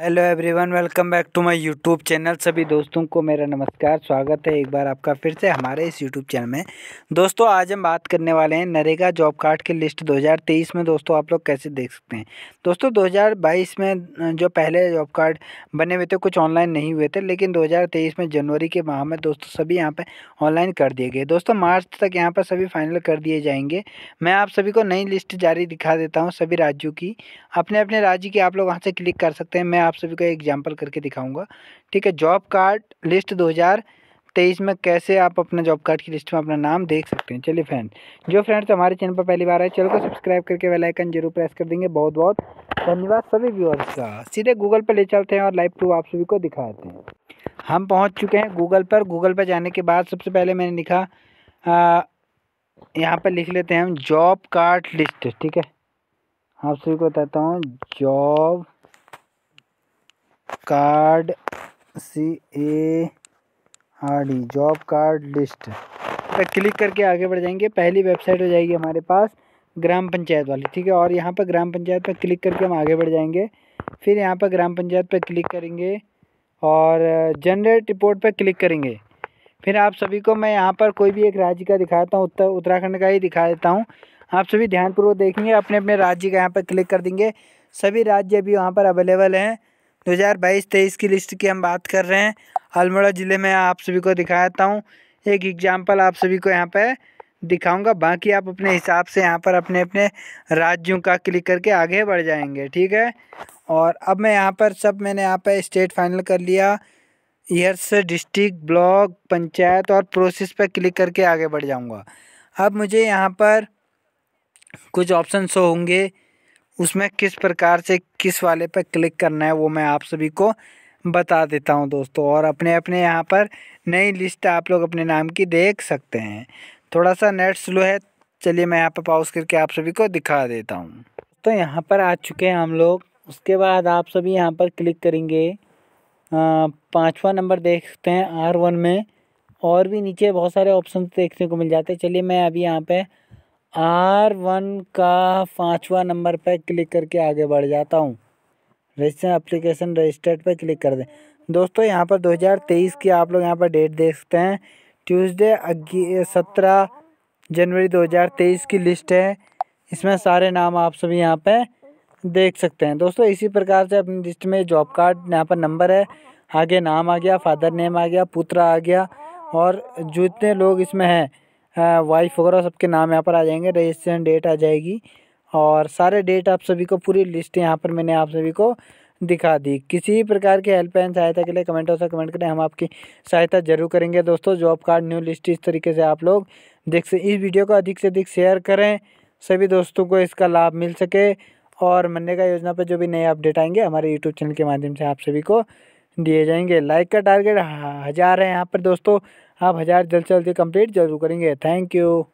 hello everyone welcome back to my YouTube channel सभी दोस्तों को मेरा नमस्कार स्वागत है एक बार आपका फिर से हमारे इस यूट्यूब चैनल में दोस्तों आज हम बात करने वाले हैं नरेगा जॉब कार्ड की लिस्ट 2023 में दोस्तों आप लोग कैसे देख सकते हैं दोस्तों 2022 में जो पहले जॉब कार्ड बने हुए थे कुछ ऑनलाइन नहीं हुए थे लेकिन दो में जनवरी के माह में दोस्तों सभी यहाँ पर ऑनलाइन कर दिए गए दोस्तों मार्च तक यहाँ पर सभी फाइनल कर दिए जाएंगे मैं आप सभी को नई लिस्ट जारी दिखा देता हूँ सभी राज्यों की अपने अपने राज्य की आप लोग वहाँ से क्लिक कर सकते हैं मैं आप सभी को एग्जाम्पल करके दिखाऊँगा ठीक है जॉब कार्ड लिस्ट दो तेईस में कैसे आप अपना जॉब कार्ड की लिस्ट में अपना नाम देख सकते हैं चलिए फ्रेंड जो फ्रेंड्स हमारे चैनल पर पहली बार आए चैनल को सब्सक्राइब करके वेलाइकन आइकन जरूर प्रेस कर देंगे बहुत बहुत धन्यवाद सभी व्यूअर्स का सीधे गूगल पर ले चलते हैं और लाइव प्रूफ आप सभी को दिखाते हैं हम पहुंच चुके हैं गूगल पर गूगल पर जाने के बाद सबसे पहले मैंने लिखा यहाँ पर लिख लेते हैं हम जॉब कार्ड लिस्ट ठीक है आप सभी को बताता हूँ job card C A R D job card list पर क्लिक करके आगे बढ़ जाएंगे पहली वेबसाइट हो जाएगी हमारे पास ग्राम पंचायत वाली ठीक है और यहाँ पर ग्राम पंचायत पर क्लिक करके हम आगे बढ़ जाएंगे फिर यहाँ पर ग्राम पंचायत पर क्लिक करेंगे और जनरेट रिपोर्ट पर क्लिक करेंगे फिर आप सभी को मैं यहाँ पर कोई भी एक राज्य का दिखाता हूँ उत्तर उत्तराखंड का ही दिखा देता हूँ आप सभी ध्यानपूर्वक देखेंगे अपने अपने राज्य का यहाँ पर क्लिक कर देंगे सभी राज्य भी वहाँ पर अवेलेबल हैं दो हज़ार बाईस तेईस की लिस्ट की हम बात कर रहे हैं अल्मोड़ा ज़िले में आप सभी को दिखाता हूँ एक एग्जाम्पल आप सभी को यहाँ पर दिखाऊंगा बाकी आप अपने हिसाब से यहाँ पर अपने अपने राज्यों का क्लिक करके आगे बढ़ जाएंगे ठीक है और अब मैं यहाँ पर सब मैंने यहाँ पर स्टेट फाइनल कर लिया ईयर्स डिस्ट्रिक्ट ब्लॉक पंचायत और प्रोसेस पर क्लिक करके आगे बढ़ जाऊँगा अब मुझे यहाँ पर कुछ ऑप्शन शो होंगे उसमें किस प्रकार से किस वाले पर क्लिक करना है वो मैं आप सभी को बता देता हूँ दोस्तों और अपने अपने यहाँ पर नई लिस्ट आप लोग अपने नाम की देख सकते हैं थोड़ा सा नेट स्लो है चलिए मैं यहाँ पर पाउस करके आप सभी को दिखा देता हूँ तो यहाँ पर आ चुके हैं हम लोग उसके बाद आप सभी यहाँ पर क्लिक करेंगे पाँचवा नंबर देख सकते हैं आर वन में और भी नीचे बहुत सारे ऑप्शन देखने को मिल जाते हैं चलिए मैं अभी यहाँ पर आर वन का पाँचवा नंबर पर क्लिक करके आगे बढ़ जाता हूँ रजिस्टर एप्लीकेशन रजिस्टर्ड पर क्लिक कर दें दोस्तों यहाँ पर 2023 की आप लोग यहाँ पर डेट देख सकते हैं ट्यूसडे सत्रह जनवरी 2023 की लिस्ट है इसमें सारे नाम आप सभी यहाँ पर देख सकते हैं दोस्तों इसी प्रकार से अपनी लिस्ट में जॉब कार्ड यहाँ पर नंबर है आगे नाम आ गया फादर नेम आ गया पुत्र आ गया और जितने लोग इसमें हैं वाइफ हाँ, वगैरह सबके नाम यहाँ पर आ जाएंगे रजिस्ट्रेशन डेट आ जाएगी और सारे डेट आप सभी को पूरी लिस्ट यहाँ पर मैंने आप सभी को दिखा दी किसी प्रकार की हेल्पलाइन सहायता के लिए कमेंट सकता कमेंट करें हम आपकी सहायता जरूर करेंगे दोस्तों जॉब कार्ड न्यू लिस्ट इस तरीके से आप लोग देख से इस वीडियो को अधिक से अधिक शेयर करें सभी दोस्तों को इसका लाभ मिल सके और मनरेगा योजना पर जो भी नए अपडेट आएंगे हमारे यूट्यूब चैनल के माध्यम से आप सभी को दिए जाएंगे लाइक का टारगेट हज़ार है यहाँ पर दोस्तों आप हज़ार जल्द से जल्दी कंप्लीट जरूर करेंगे थैंक यू